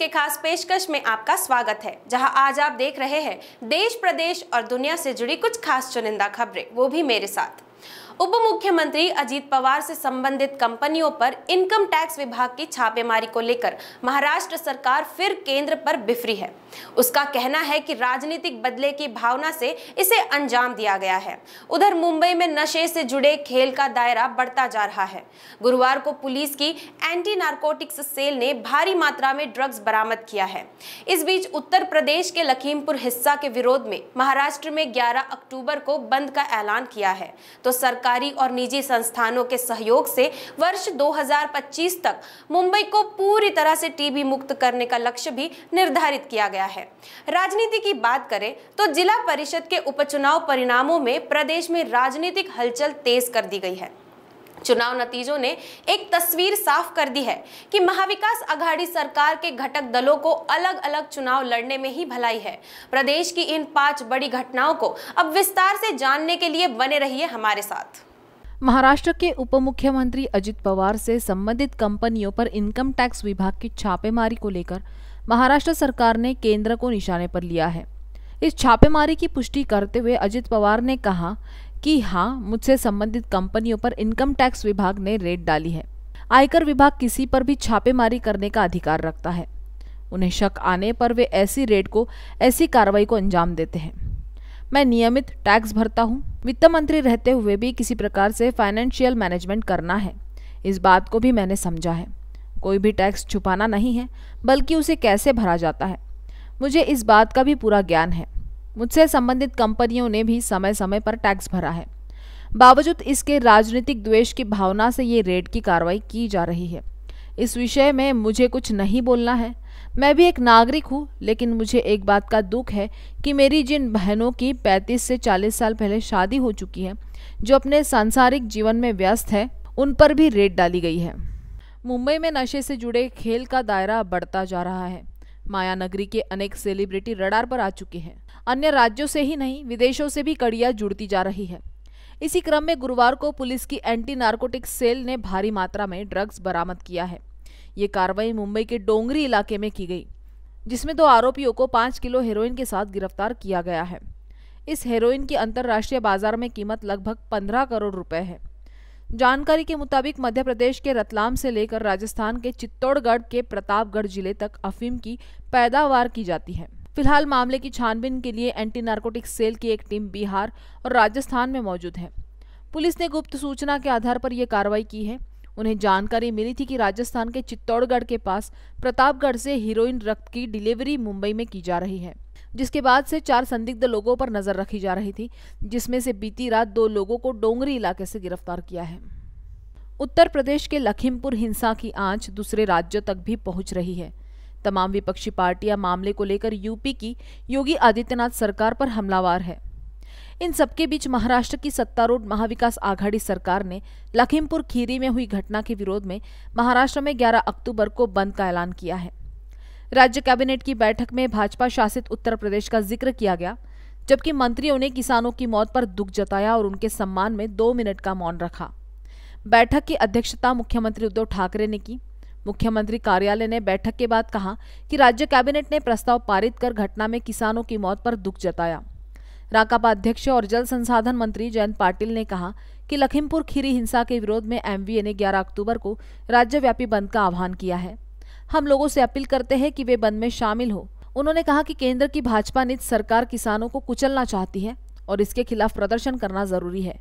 के खास पेशकश में आपका स्वागत है जहां आज आप देख रहे हैं देश प्रदेश और दुनिया से जुड़ी कुछ खास चुनिंदा खबरें वो भी मेरे साथ उप मुख्यमंत्री अजीत पवार से संबंधित कंपनियों पर इनकम टैक्स विभाग की छापेमारी को लेकर महाराष्ट्र सरकार फिर केंद्र पर बिफरी है उसका कहना है कि राजनीतिक बदले की भावना से इसे अंजाम दिया गया है उधर मुंबई में नशे से जुड़े खेल का दायरा बढ़ता जा रहा है गुरुवार को पुलिस की एंटी नार्कोटिक्स सेल ने भारी मात्रा में ड्रग्स बरामद किया है इस बीच उत्तर प्रदेश के लखीमपुर हिस्सा के विरोध में महाराष्ट्र में ग्यारह अक्टूबर को बंद का ऐलान किया है तो सरकार सरकारी और निजी संस्थानों के सहयोग से वर्ष 2025 तक मुंबई को पूरी तरह से टीबी मुक्त करने का लक्ष्य भी निर्धारित किया गया है राजनीति की बात करें तो जिला परिषद के उपचुनाव परिणामों में प्रदेश में राजनीतिक हलचल तेज कर दी गई है चुनाव नतीजों ने एक तस्वीर साफ कर दी है कि महाविकास आघाड़ी सरकार के घटक दलों को अलग अलग चुनाव लड़ने में ही भलाई है प्रदेश की इन पांच बड़ी घटनाओं को अब विस्तार से जानने के लिए बने रहिए हमारे साथ महाराष्ट्र के उप मुख्यमंत्री अजित पवार से संबंधित कंपनियों पर इनकम टैक्स विभाग की छापेमारी को लेकर महाराष्ट्र सरकार ने केंद्र को निशाने पर लिया है इस छापेमारी की पुष्टि करते हुए अजित पवार ने कहा कि हाँ मुझसे संबंधित कंपनियों पर इनकम टैक्स विभाग ने रेड डाली है आयकर विभाग किसी पर भी छापेमारी करने का अधिकार रखता है उन्हें शक आने पर वे ऐसी रेड को ऐसी कार्रवाई को अंजाम देते हैं मैं नियमित टैक्स भरता हूँ वित्त मंत्री रहते हुए भी किसी प्रकार से फाइनेंशियल मैनेजमेंट करना है इस बात को भी मैंने समझा है कोई भी टैक्स छुपाना नहीं है बल्कि उसे कैसे भरा जाता है मुझे इस बात का भी पूरा ज्ञान है मुझसे संबंधित कंपनियों ने भी समय समय पर टैक्स भरा है बावजूद इसके राजनीतिक द्वेष की भावना से ये रेड की कार्रवाई की जा रही है इस विषय में मुझे कुछ नहीं बोलना है मैं भी एक नागरिक हूँ लेकिन मुझे एक बात का दुख है कि मेरी जिन बहनों की पैंतीस से चालीस साल पहले शादी हो चुकी है जो अपने सांसारिक जीवन में व्यस्त है उन पर भी रेट डाली गई है मुंबई में नशे से जुड़े खेल का दायरा बढ़ता जा रहा है माया नगरी के अनेक सेलिब्रिटी रडार पर आ चुके हैं अन्य राज्यों से ही नहीं विदेशों से भी कड़िया जुड़ती जा रही है इसी क्रम में गुरुवार को पुलिस की एंटी नार्कोटिक्स सेल ने भारी मात्रा में ड्रग्स बरामद किया है ये कार्रवाई मुंबई के डोंगरी इलाके में की गई जिसमें दो आरोपियों को पाँच किलो हेरोइन के साथ गिरफ्तार किया गया है इस हेरोइन की अंतर्राष्ट्रीय बाजार में कीमत लगभग पंद्रह करोड़ रुपए है जानकारी के मुताबिक मध्य प्रदेश के रतलाम से लेकर राजस्थान के चित्तौड़गढ़ के प्रतापगढ़ जिले तक अफीम की पैदावार की जाती है फिलहाल मामले की छानबीन के लिए एंटी नार्कोटिक सेल की एक टीम बिहार और राजस्थान में मौजूद है पुलिस ने गुप्त सूचना के आधार पर यह कार्रवाई की है उन्हें जानकारी मिली थी कि राजस्थान के चित्तौड़गढ़ के पास प्रतापगढ़ से हीरोइन रक्त की डिलीवरी मुंबई में की जा रही है जिसके बाद से चार संदिग्ध लोगों पर नजर रखी जा रही थी जिसमें से बीती रात दो लोगों को डोंगरी इलाके से गिरफ्तार किया है उत्तर प्रदेश के लखीमपुर हिंसा की आंच दूसरे राज्यों तक भी पहुंच रही है तमाम विपक्षी पार्टियां मामले को लेकर यूपी की योगी आदित्यनाथ सरकार पर हमलावार है इन सबके बीच महाराष्ट्र की सत्तारूढ़ महाविकास आघाड़ी सरकार ने लखीमपुर खीरी में हुई घटना के विरोध में महाराष्ट्र में 11 अक्टूबर को बंद का ऐलान किया है राज्य कैबिनेट की बैठक में भाजपा शासित उत्तर प्रदेश का जिक्र किया गया जबकि मंत्रियों ने किसानों की मौत पर दुख जताया और उनके सम्मान में दो मिनट का मौन रखा बैठक की अध्यक्षता मुख्यमंत्री उद्धव ठाकरे ने की मुख्यमंत्री कार्यालय ने बैठक के बाद कहा कि राज्य कैबिनेट ने प्रस्ताव पारित कर घटना में किसानों की मौत पर दुख जताया राकापा अध्यक्ष और जल संसाधन मंत्री जयंत पाटिल ने कहा कि लखीमपुर खीरी हिंसा के विरोध में एमवीए ने 11 अक्टूबर को राज्यव्यापी बंद का आह्वान किया है हम लोगों से अपील करते हैं कि वे बंद में शामिल हो उन्होंने कहा कि केंद्र की भाजपा नीत सरकार किसानों को कुचलना चाहती है और इसके खिलाफ प्रदर्शन करना जरूरी है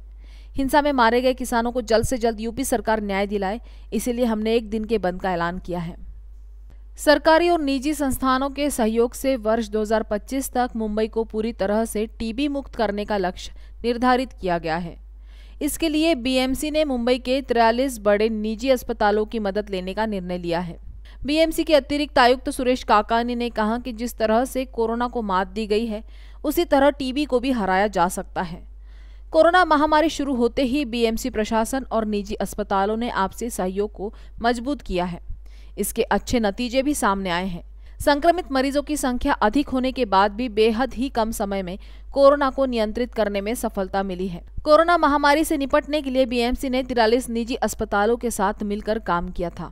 हिंसा में मारे गए किसानों को जल्द से जल्द यूपी सरकार न्याय दिलाए इसीलिए हमने एक दिन के बंद का ऐलान किया है सरकारी और निजी संस्थानों के सहयोग से वर्ष 2025 तक मुंबई को पूरी तरह से टीबी मुक्त करने का लक्ष्य निर्धारित किया गया है इसके लिए बीएमसी ने मुंबई के तिरालीस बड़े निजी अस्पतालों की मदद लेने का निर्णय लिया है बीएमसी के अतिरिक्त आयुक्त तो सुरेश काकानी ने कहा कि जिस तरह से कोरोना को मात दी गई है उसी तरह टीबी को भी हराया जा सकता है कोरोना महामारी शुरू होते ही बीएमसी प्रशासन और निजी अस्पतालों ने आपसी सहयोग को मजबूत किया है इसके अच्छे नतीजे भी सामने आए हैं संक्रमित मरीजों की संख्या अधिक होने के बाद भी बेहद ही कम समय में कोरोना को नियंत्रित करने में सफलता मिली है कोरोना महामारी से निपटने के लिए बीएमसी ने तिरालीस निजी अस्पतालों के साथ मिलकर काम किया था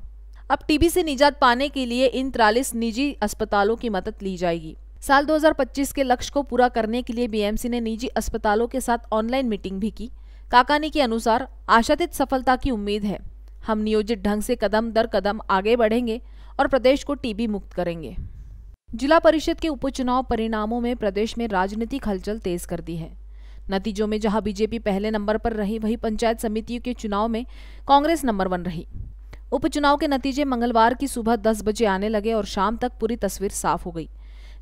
अब टीबी से निजात पाने के लिए इन तिरालीस निजी अस्पतालों की मदद ली जाएगी साल 2025 के लक्ष्य को पूरा करने के लिए बीएमसी ने निजी अस्पतालों के साथ ऑनलाइन मीटिंग भी की काकानी के अनुसार आशातीत सफलता की उम्मीद है हम नियोजित ढंग से कदम दर कदम आगे बढ़ेंगे और प्रदेश को टीबी मुक्त करेंगे जिला परिषद के उपचुनाव परिणामों में प्रदेश में राजनीतिक हलचल तेज कर दी है नतीजों में जहां बीजेपी पहले नंबर पर रही वहीं पंचायत समितियों के चुनाव में कांग्रेस नंबर वन रही उपचुनाव के नतीजे मंगलवार की सुबह 10 बजे आने लगे और शाम तक पूरी तस्वीर साफ हो गई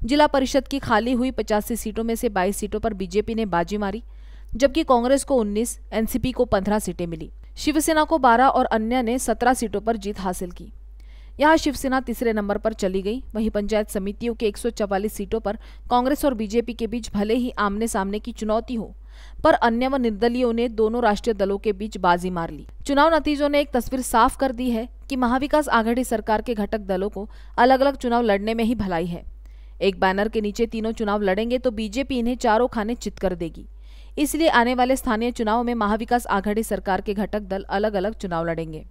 जिला परिषद की खाली हुई पचासी सीटों में से 22 सीटों पर बीजेपी ने बाजी मारी जबकि कांग्रेस को 19, एनसीपी को 15 सीटें मिली शिवसेना को 12 और अन्य ने 17 सीटों पर जीत हासिल की यहाँ शिवसेना तीसरे नंबर पर चली गई वहीं पंचायत समितियों के 144 सीटों पर कांग्रेस और बीजेपी के बीच भले ही आमने सामने की चुनौती हो पर अन्य व निर्दलीयों ने दोनों राष्ट्रीय दलों के बीच बाजी मार ली चुनाव नतीजों ने एक तस्वीर साफ कर दी है कि महाविकास आघाड़ी सरकार के घटक दलों को अलग अलग चुनाव लड़ने में ही भलाई है एक बैनर के नीचे तीनों चुनाव लड़ेंगे तो बीजेपी इन्हें चारों खाने चित कर देगी इसलिए आने वाले स्थानीय चुनाव में महाविकास आघाड़ी सरकार के घटक दल अलग अलग चुनाव लड़ेंगे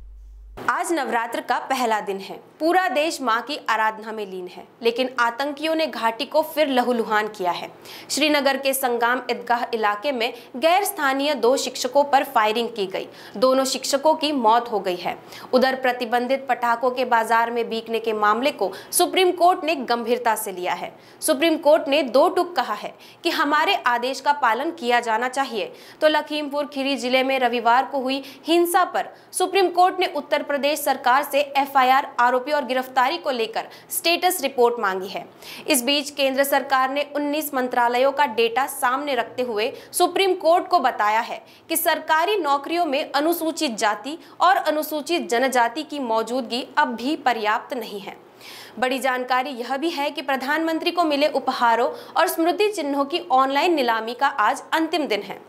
आज नवरात्र का पहला दिन है पूरा देश मां की आराधना में लीन है लेकिन आतंकियों ने घाटी को फिर लहूलुहान किया है श्रीनगर के संगाम ईदगाह इलाके में गैर स्थानीय दो शिक्षकों पर फायरिंग की गई दोनों शिक्षकों की मौत हो गई है उधर प्रतिबंधित पटाखों के बाजार में बिकने के मामले को सुप्रीम कोर्ट ने गंभीरता से लिया है सुप्रीम कोर्ट ने दो टुक कहा है कि हमारे आदेश का पालन किया जाना चाहिए तो लखीमपुर खीरी जिले में रविवार को हुई हिंसा पर सुप्रीम कोर्ट ने उत्तर प्रदेश प्रदेश सरकार से एफआईआर आरोपी और गिरफ्तारी को लेकर स्टेटस रिपोर्ट मांगी है इस बीच केंद्र सरकार ने 19 मंत्रालयों का डेटा सामने रखते हुए सुप्रीम कोर्ट को बताया है कि सरकारी नौकरियों में अनुसूचित जाति और अनुसूचित जनजाति की मौजूदगी अब भी पर्याप्त नहीं है बड़ी जानकारी यह भी है कि प्रधानमंत्री को मिले उपहारों और स्मृति चिन्हों की ऑनलाइन नीलामी का आज अंतिम दिन है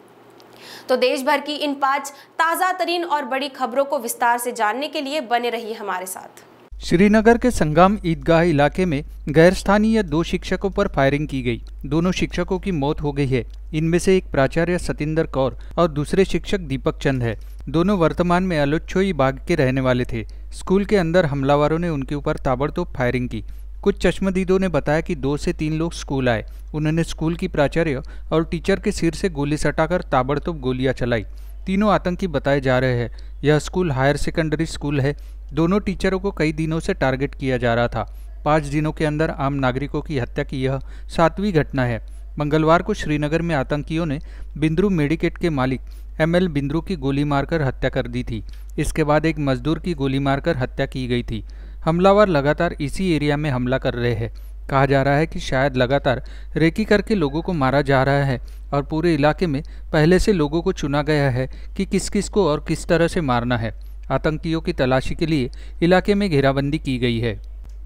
तो देश भर की इन पांच ताज़ा तरीन और बड़ी खबरों को विस्तार से जानने के लिए बने रहिए हमारे साथ श्रीनगर के संगम ईदगाह इलाके में गैर स्थानीय दो शिक्षकों पर फायरिंग की गई दोनों शिक्षकों की मौत हो गई है इनमें से एक प्राचार्य सतिंदर कौर और दूसरे शिक्षक दीपक चंद है दोनों वर्तमान में अलोच्छोई बाग के रहने वाले थे स्कूल के अंदर हमलावरों ने उनके ऊपर ताबड़तोब फायरिंग की कुछ चश्मदीदों ने बताया कि दो से तीन लोग स्कूल आए उन्होंने स्कूल की प्राचार्य और टीचर के सिर से गोली सटाकर ताबड़तोब गोलियां चलाई तीनों आतंकी बताए जा रहे हैं यह स्कूल हायर सेकेंडरी स्कूल है दोनों टीचरों को कई दिनों से टारगेट किया जा रहा था पाँच दिनों के अंदर आम नागरिकों की हत्या की यह सातवीं घटना है मंगलवार को श्रीनगर में आतंकियों ने बिंद्रू मेडिकेट के मालिक एम एल बिंद्रू की गोली मारकर हत्या कर दी थी इसके बाद एक मजदूर की गोली मारकर हत्या की गई थी हमलावर लगातार इसी एरिया में हमला कर रहे हैं कहा जा रहा है कि शायद लगातार रेकी करके लोगों को मारा जा रहा है और पूरे इलाके में पहले से लोगों को चुना गया है कि किस किस को और किस तरह से मारना है आतंकियों की तलाशी के लिए इलाके में घेराबंदी की गई है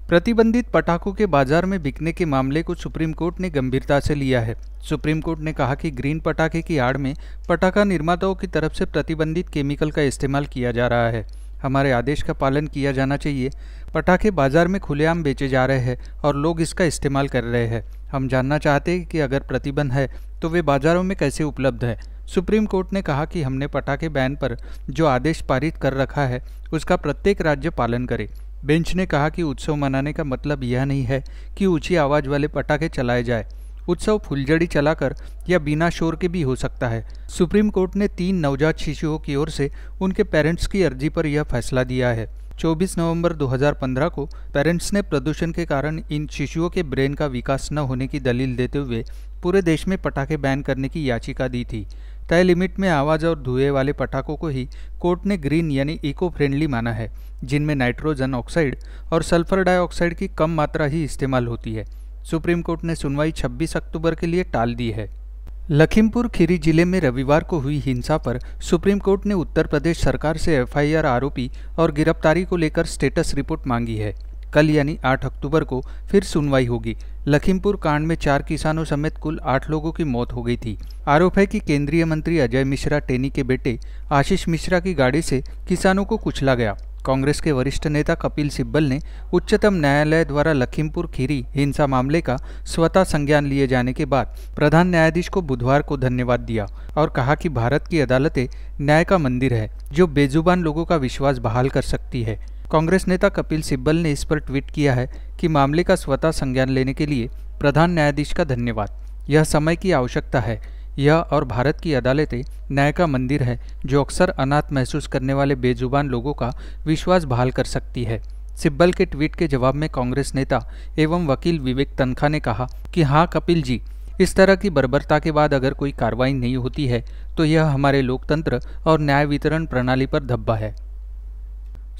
प्रतिबंधित पटाखों के बाजार में बिकने के मामले को सुप्रीम कोर्ट ने गंभीरता से लिया है सुप्रीम कोर्ट ने कहा कि ग्रीन पटाखे की आड़ में पटाखा निर्माताओं की तरफ से प्रतिबंधित केमिकल का इस्तेमाल किया जा रहा है हमारे आदेश का पालन किया जाना चाहिए पटाखे बाजार में खुलेआम बेचे जा रहे हैं और लोग इसका इस्तेमाल कर रहे हैं हम जानना चाहते हैं कि अगर प्रतिबंध है तो वे बाज़ारों में कैसे उपलब्ध है सुप्रीम कोर्ट ने कहा कि हमने पटाखे बैन पर जो आदेश पारित कर रखा है उसका प्रत्येक राज्य पालन करे बेंच ने कहा कि उत्सव मनाने का मतलब यह नहीं है कि ऊंची आवाज़ वाले पटाखे चलाए जाए उत्सव फुलझड़ी चलाकर या बिना शोर के भी हो सकता है सुप्रीम कोर्ट ने तीन नवजात शिशुओं की ओर से उनके पेरेंट्स की अर्जी पर यह फैसला दिया है 24 नवंबर 2015 को पेरेंट्स ने प्रदूषण के कारण इन शिशुओं के ब्रेन का विकास न होने की दलील देते हुए पूरे देश में पटाखे बैन करने की याचिका दी थी तय लिमिट में आवाज़ और धुएं वाले पटाखों को ही कोर्ट ने ग्रीन यानी इको फ्रेंडली माना है जिनमें नाइट्रोजन ऑक्साइड और सल्फर डाइऑक्साइड की कम मात्रा ही इस्तेमाल होती है सुप्रीम कोर्ट ने सुनवाई 26 अक्टूबर के लिए टाल दी है लखीमपुर खीरी जिले में रविवार को हुई हिंसा पर सुप्रीम कोर्ट ने उत्तर प्रदेश सरकार से एफआईआर आरोपी और गिरफ्तारी को लेकर स्टेटस रिपोर्ट मांगी है कल यानी 8 अक्टूबर को फिर सुनवाई होगी लखीमपुर कांड में चार किसानों समेत कुल आठ लोगों की मौत हो गई थी आरोप है कि केंद्रीय मंत्री अजय मिश्रा टेनी के बेटे आशीष मिश्रा की गाड़ी से किसानों को कुचला गया कांग्रेस के वरिष्ठ नेता कपिल सिब्बल ने उच्चतम न्यायालय द्वारा लखीमपुर खीरी हिंसा मामले का स्वतः संज्ञान लिए जाने के बाद प्रधान न्यायाधीश को बुधवार को धन्यवाद दिया और कहा कि भारत की अदालतें न्याय का मंदिर है जो बेजुबान लोगों का विश्वास बहाल कर सकती है कांग्रेस नेता कपिल सिब्बल ने इस पर ट्वीट किया है कि मामले का स्वतः संज्ञान लेने के लिए प्रधान न्यायाधीश का धन्यवाद यह समय की आवश्यकता है यह और भारत की अदालतें न्याय का मंदिर है जो अक्सर अनाथ महसूस करने वाले बेजुबान लोगों का विश्वास बहाल कर सकती है सिब्बल के ट्वीट के जवाब में कांग्रेस नेता एवं वकील विवेक तनखा ने कहा कि हाँ कपिल जी इस तरह की बर्बरता के बाद अगर कोई कार्रवाई नहीं होती है तो यह हमारे लोकतंत्र और न्याय वितरण प्रणाली पर धब्बा है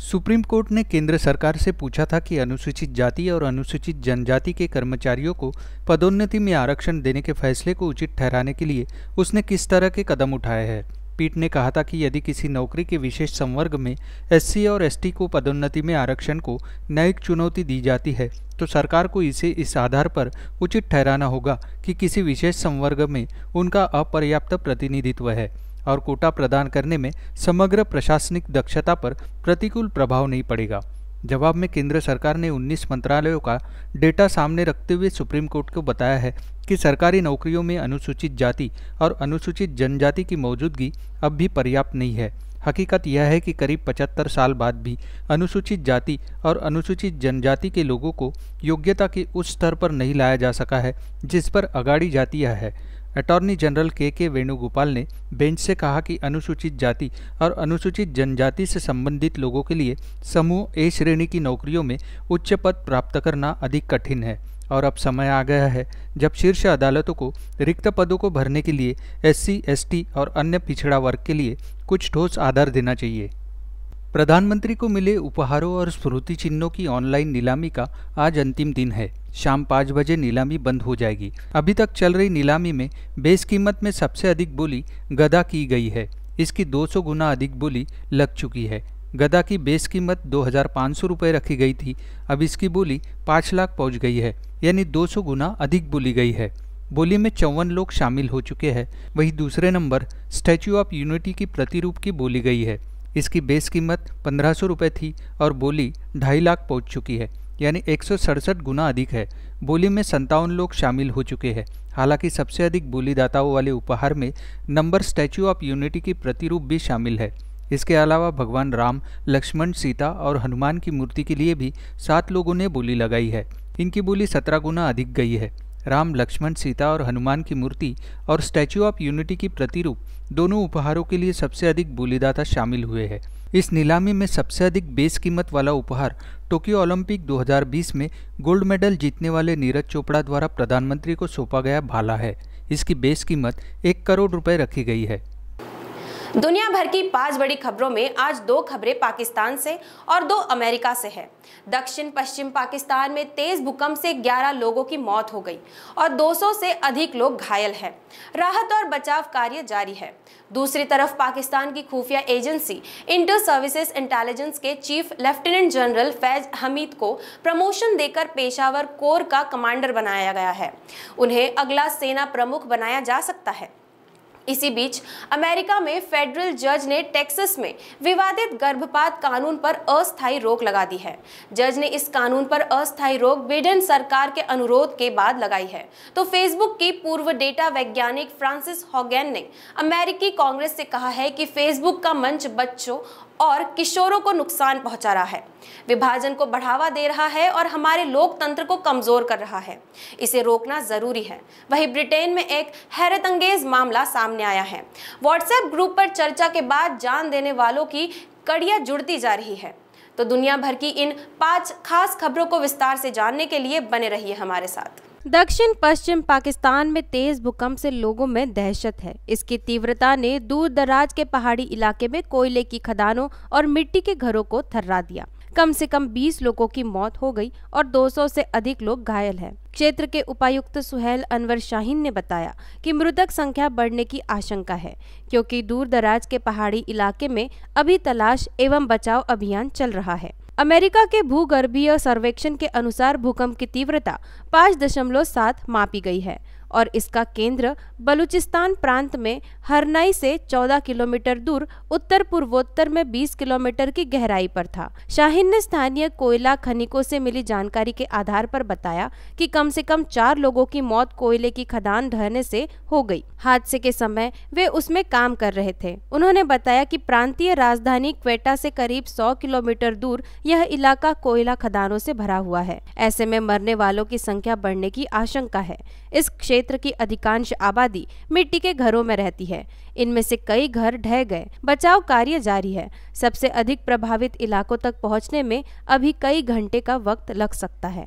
सुप्रीम कोर्ट ने केंद्र सरकार से पूछा था कि अनुसूचित जाति और अनुसूचित जनजाति के कर्मचारियों को पदोन्नति में आरक्षण देने के फैसले को उचित ठहराने के लिए उसने किस तरह के कदम उठाए हैं पीठ ने कहा था कि यदि किसी नौकरी के विशेष संवर्ग में एससी और एसटी को पदोन्नति में आरक्षण को न्यायिक चुनौती दी जाती है तो सरकार को इसे इस आधार पर उचित ठहराना होगा कि किसी विशेष संवर्ग में उनका अपर्याप्त प्रतिनिधित्व है और कोटा प्रदान करने में समग्र प्रशासनिक दक्षता पर प्रतिकूल प्रभाव नहीं पड़ेगा जवाब में केंद्र सरकार ने 19 मंत्रालयों का डेटा सामने रखते हुए सुप्रीम कोर्ट को बताया है कि सरकारी नौकरियों में अनुसूचित जाति और अनुसूचित जनजाति की मौजूदगी अब भी पर्याप्त नहीं है हकीकत यह है कि करीब 75 साल बाद भी अनुसूचित जाति और अनुसूचित जनजाति के लोगों को योग्यता के उस स्तर पर नहीं लाया जा सका है जिस पर अगाड़ी जातियाँ है अटॉर्नी जनरल के के वेणुगोपाल ने बेंच से कहा कि अनुसूचित जाति और अनुसूचित जनजाति से संबंधित लोगों के लिए समूह ए श्रेणी की नौकरियों में उच्च पद प्राप्त करना अधिक कठिन है और अब समय आ गया है जब शीर्ष अदालतों को रिक्त पदों को भरने के लिए एससी, एसटी और अन्य पिछड़ा वर्ग के लिए कुछ ठोस आधार देना चाहिए प्रधानमंत्री को मिले उपहारों और स्मृति चिन्हों की ऑनलाइन नीलामी का आज अंतिम दिन है शाम पाँच बजे नीलामी बंद हो जाएगी अभी तक चल रही नीलामी में बेस कीमत में सबसे अधिक बोली गदा की गई है इसकी 200 गुना अधिक बोली लग चुकी है गदा की बेस कीमत दो हज़ार रुपये रखी गई थी अब इसकी बोली पाँच लाख पहुँच गई है यानी 200 गुना अधिक बोली गई है बोली में चौवन लोग शामिल हो चुके हैं वहीं दूसरे नंबर स्टैचू ऑफ यूनिटी की प्रतिरूप की बोली गई है इसकी बेस कीमत पंद्रह सौ रुपये थी और बोली ढाई लाख पहुंच चुकी है यानी एक गुना अधिक है बोली में संतावन लोग शामिल हो चुके हैं हालांकि सबसे अधिक बोलीदाताओं वाले उपहार में नंबर स्टैच्यू ऑफ यूनिटी की प्रतिरूप भी शामिल है इसके अलावा भगवान राम लक्ष्मण सीता और हनुमान की मूर्ति के लिए भी सात लोगों ने बोली लगाई है इनकी बोली सत्रह गुना अधिक गई है राम लक्ष्मण सीता और हनुमान की मूर्ति और स्टैच्यू ऑफ यूनिटी की प्रतिरूप दोनों उपहारों के लिए सबसे अधिक बोलीदाता शामिल हुए हैं इस नीलामी में सबसे अधिक बेस कीमत वाला उपहार टोक्यो ओलंपिक 2020 में गोल्ड मेडल जीतने वाले नीरज चोपड़ा द्वारा प्रधानमंत्री को सौंपा गया भाला है इसकी बेस कीमत एक करोड़ रुपए रखी गई है दुनिया भर की पांच बड़ी खबरों में आज दो खबरें पाकिस्तान से और दो अमेरिका से है दक्षिण पश्चिम पाकिस्तान में तेज भूकंप से 11 लोगों की मौत हो गई और 200 से अधिक लोग घायल हैं राहत और बचाव कार्य जारी है दूसरी तरफ पाकिस्तान की खुफिया एजेंसी इंटर सर्विसेज इंटेलिजेंस के chief lieutenant general Faiz Hameed को प्रमोशन देकर पेशावर कोर का कमांडर बनाया गया है उन्हें अगला सेना प्रमुख बनाया जा सकता है इसी बीच अमेरिका में फेडरल जज ने टेक्सस में विवादित गर्भपात कानून पर अस्थायी रोक लगा दी है जज ने इस कानून पर अस्थायी रोक बिडेन सरकार के अनुरोध के बाद लगाई है तो फेसबुक की पूर्व डेटा वैज्ञानिक फ्रांसिस हॉगेन ने अमेरिकी कांग्रेस से कहा है कि फेसबुक का मंच बच्चों और किशोरों को नुकसान पहुंचा रहा है विभाजन को बढ़ावा दे रहा है और हमारे लोकतंत्र को कमजोर कर रहा है इसे रोकना जरूरी है वही ब्रिटेन में एक हैरतअंगेज मामला सामने सामने आया है व्हाट्सएप ग्रुप पर चर्चा के बाद जान देने वालों की कड़िया जुड़ती जा रही है तो दुनिया भर की इन पांच खास खबरों को विस्तार से जानने के लिए बने रहिए हमारे साथ दक्षिण पश्चिम पाकिस्तान में तेज भूकंप से लोगों में दहशत है इसकी तीव्रता ने दूर दराज के पहाड़ी इलाके में कोयले की खदानों और मिट्टी के घरों को थर्रा दिया कम से कम 20 लोगों की मौत हो गई और 200 से अधिक लोग घायल हैं। क्षेत्र के उपायुक्त सुहेल अनवर शाहीन ने बताया कि मृतक संख्या बढ़ने की आशंका है क्योंकि दूर दराज के पहाड़ी इलाके में अभी तलाश एवं बचाव अभियान चल रहा है अमेरिका के भूगर्भीय सर्वेक्षण के अनुसार भूकंप की तीव्रता 5.7 मापी गई है और इसका केंद्र बलूचिस्तान प्रांत में हरनई से 14 किलोमीटर दूर उत्तर पूर्वोत्तर में 20 किलोमीटर की गहराई पर था शाहिन ने स्थानीय कोयला खनिकों से मिली जानकारी के आधार पर बताया कि कम से कम चार लोगों की मौत कोयले की खदान ढहने से हो गई हादसे के समय वे उसमें काम कर रहे थे उन्होंने बताया की प्रांतीय राजधानी क्वेटा ऐसी करीब सौ किलोमीटर दूर यह इलाका कोयला खदानों ऐसी भरा हुआ है ऐसे में मरने वालों की संख्या बढ़ने की आशंका है इस क्षेत्र क्षेत्र की अधिकांश आबादी मिट्टी के घरों में रहती है इनमें से कई घर ढह गए बचाव कार्य जारी है सबसे अधिक प्रभावित इलाकों तक पहुंचने में अभी कई घंटे का वक्त लग सकता है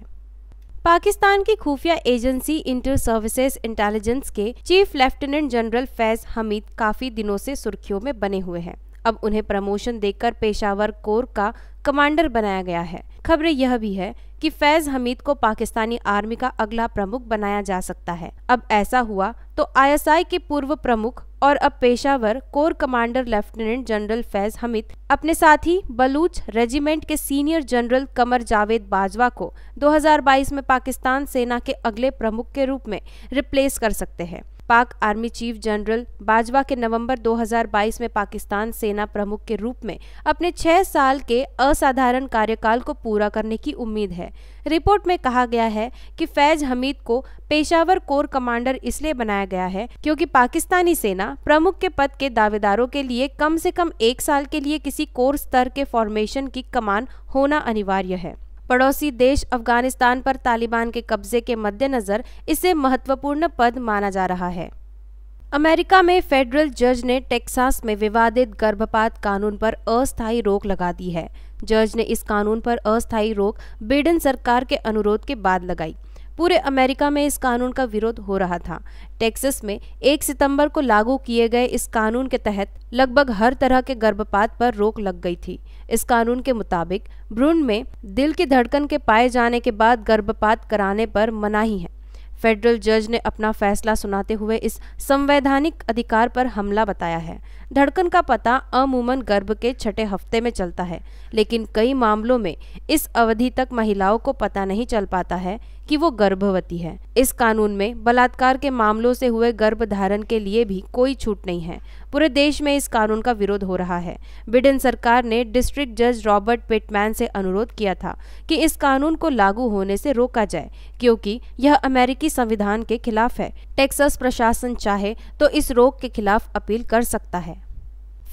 पाकिस्तान की खुफिया एजेंसी इंटर सर्विसेज इंटेलिजेंस के chief lieutenant general Faiz Hameed काफी दिनों से सुर्खियों में बने हुए हैं अब उन्हें प्रमोशन देकर पेशावर कोर का कमांडर बनाया गया है खबरें यह भी है कि फैज हमीद को पाकिस्तानी आर्मी का अगला प्रमुख बनाया जा सकता है अब ऐसा हुआ तो आईएसआई के पूर्व प्रमुख और अब Peshawar corps commander lieutenant general Faiz Hamid अपने साथी बलूच रेजिमेंट के सीनियर जनरल कमर जावेद बाजवा को 2022 में पाकिस्तान सेना के अगले प्रमुख के रूप में रिप्लेस कर सकते हैं पाक आर्मी चीफ जनरल बाजवा के नवंबर 2022 में पाकिस्तान सेना प्रमुख के रूप में अपने छह साल के असाधारण कार्यकाल को पूरा करने की उम्मीद है रिपोर्ट में कहा गया है कि फैज हमीद को पेशावर कोर कमांडर इसलिए बनाया गया है क्योंकि पाकिस्तानी सेना प्रमुख के पद के दावेदारों के लिए कम से कम एक साल के लिए किसी कोर स्तर के फॉर्मेशन की कमान होना अनिवार्य है पड़ोसी देश अफगानिस्तान पर तालिबान के कब्जे के मद्देनज़र इसे महत्वपूर्ण पद माना जा रहा है अमेरिका में फेडरल जज ने टेक्सास में विवादित गर्भपात कानून पर अस्थायी रोक लगा दी है जज ने इस कानून पर अस्थायी रोक बिडेन सरकार के अनुरोध के बाद लगाई पूरे अमेरिका में इस कानून का विरोध हो रहा था टेक्सस में 1 सितंबर को लागू किए गए इस कानून के तहत लगभग हर तरह के गर्भपात पर रोक लग गई थी इस कानून के मुताबिक भ्रूण में दिल की धड़कन के पाए जाने के बाद गर्भपात कराने पर मनाही है फेडरल जज ने अपना फैसला सुनाते हुए इस संवैधानिक अधिकार पर हमला बताया है धड़कन का पता अमूमन गर्भ के छठे हफ्ते में चलता है लेकिन कई मामलों में इस अवधि तक महिलाओं को पता नहीं चल पाता है कि वो गर्भवती है इस कानून में बलात्कार के मामलों से हुए गर्भ धारण के लिए भी कोई छूट नहीं है पूरे देश में इस कानून का विरोध हो रहा है बिडेन सरकार ने डिस्ट्रिक्ट जज रॉबर्ट पिटमैन से अनुरोध किया था कि इस कानून को लागू होने से रोका जाए क्योंकि यह अमेरिकी संविधान के खिलाफ है टेक्सास प्रशासन चाहे तो इस रोक के खिलाफ अपील कर सकता है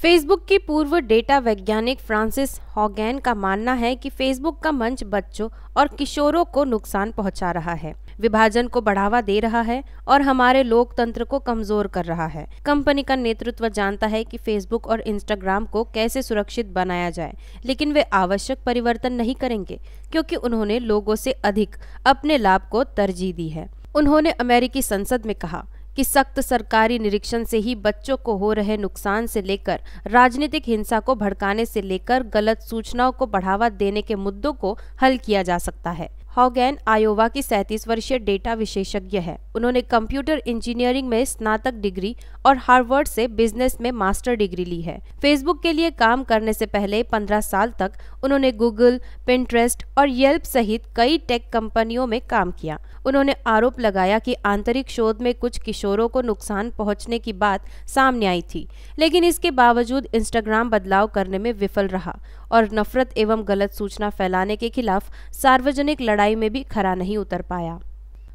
फेसबुक की पूर्व डेटा वैज्ञानिक फ्रांसिस हॉगैन का मानना है कि फेसबुक का मंच बच्चों और किशोरों को नुकसान पहुंचा रहा है विभाजन को बढ़ावा दे रहा है और हमारे लोकतंत्र को कमजोर कर रहा है कंपनी का नेतृत्व जानता है कि फेसबुक और इंस्टाग्राम को कैसे सुरक्षित बनाया जाए लेकिन वे आवश्यक परिवर्तन नहीं करेंगे क्योंकि उन्होंने लोगों से अधिक अपने लाभ को तरजीह दी है उन्होंने अमेरिकी संसद में कहा कि सख्त सरकारी निरीक्षण से ही बच्चों को हो रहे नुकसान से लेकर राजनीतिक हिंसा को भड़काने से लेकर गलत सूचनाओं को बढ़ावा देने के मुद्दों को हल किया जा सकता है हॉगैन आयोवा की सैंतीस वर्षीय डेटा विशेषज्ञ है उन्होंने कंप्यूटर इंजीनियरिंग में स्नातक डिग्री और हार्वर्ड से बिजनेस में मास्टर डिग्री ली है फेसबुक के लिए काम करने से पहले 15 साल तक उन्होंने गूगल पिंट्रेस्ट और येल्प सहित कई टेक कंपनियों में काम किया उन्होंने आरोप लगाया कि आंतरिक शोध में कुछ किशोरों को नुकसान पहुँचने की बात सामने आई थी लेकिन इसके बावजूद इंस्टाग्राम बदलाव करने में विफल रहा और नफरत एवं गलत सूचना फैलाने के खिलाफ सार्वजनिक लड़ाई लड़ाई में भी खरा नहीं उतर पाया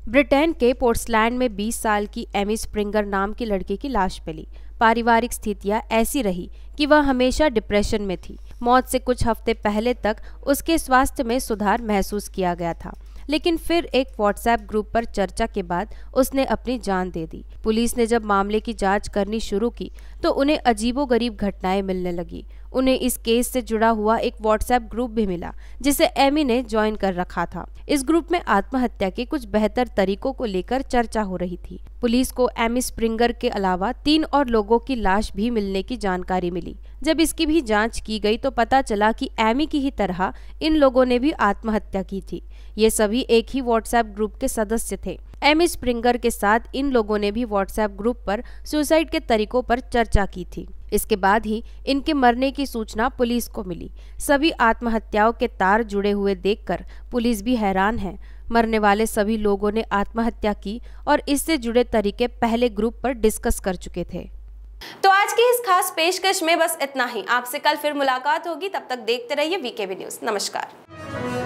ब्रिटेन के पोर्ट्सलैंड में 20 साल की एमी स्प्रिंगर नाम की लड़की की लाश मिली पारिवारिक स्थितियां ऐसी रही कि वह हमेशा डिप्रेशन में थी मौत से कुछ हफ्ते पहले तक उसके स्वास्थ्य में सुधार महसूस किया गया था लेकिन फिर एक व्हाट्सएप ग्रुप पर चर्चा के बाद उसने अपनी जान दे दी पुलिस ने जब मामले की जांच करनी शुरू की तो उन्हें अजीबोगरीब घटनाएं मिलने लगी उन्हें इस केस से जुड़ा हुआ एक व्हाट्सएप ग्रुप भी मिला जिसे एमी ने ज्वाइन कर रखा था इस ग्रुप में आत्महत्या के कुछ बेहतर तरीकों को लेकर चर्चा हो रही थी पुलिस को एमी स्प्रिंगर के अलावा तीन और लोगों की लाश भी मिलने की जानकारी मिली जब इसकी भी जांच की गई तो पता चला कि एमी की ही तरह इन लोगों ने भी आत्महत्या की थी ये सभी एक ही व्हाट्सएप ग्रुप के सदस्य थे एमी स्प्रिंगर के साथ इन लोगों ने भी व्हाट्सएप ग्रुप पर सुसाइड के तरीकों पर चर्चा की थी इसके बाद ही इनके मरने की सूचना पुलिस को मिली सभी आत्महत्याओं के तार जुड़े हुए देखकर पुलिस भी हैरान है मरने वाले सभी लोगों ने आत्महत्या की और इससे जुड़े तरीके पहले ग्रुप पर डिस्कस कर चुके थे तो आज की इस खास पेशकश में बस इतना ही आपसे कल फिर मुलाकात होगी तब तक देखते रहिए वीकेबी न्यूज नमस्कार